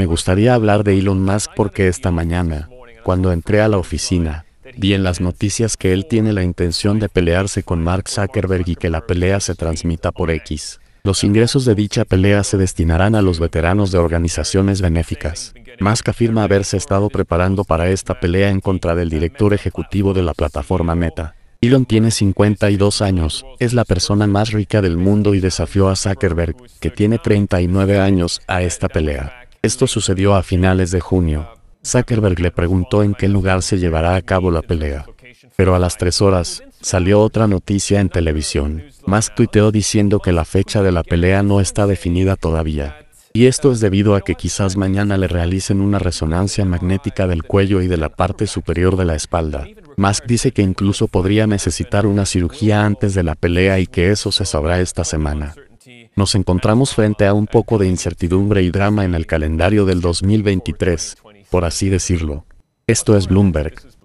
Me gustaría hablar de Elon Musk porque esta mañana, cuando entré a la oficina, vi en las noticias que él tiene la intención de pelearse con Mark Zuckerberg y que la pelea se transmita por X. Los ingresos de dicha pelea se destinarán a los veteranos de organizaciones benéficas. Musk afirma haberse estado preparando para esta pelea en contra del director ejecutivo de la plataforma Meta. Elon tiene 52 años, es la persona más rica del mundo y desafió a Zuckerberg, que tiene 39 años, a esta pelea. Esto sucedió a finales de junio. Zuckerberg le preguntó en qué lugar se llevará a cabo la pelea. Pero a las tres horas, salió otra noticia en televisión. Musk tuiteó diciendo que la fecha de la pelea no está definida todavía. Y esto es debido a que quizás mañana le realicen una resonancia magnética del cuello y de la parte superior de la espalda. Musk dice que incluso podría necesitar una cirugía antes de la pelea y que eso se sabrá esta semana nos encontramos frente a un poco de incertidumbre y drama en el calendario del 2023, por así decirlo. Esto es Bloomberg.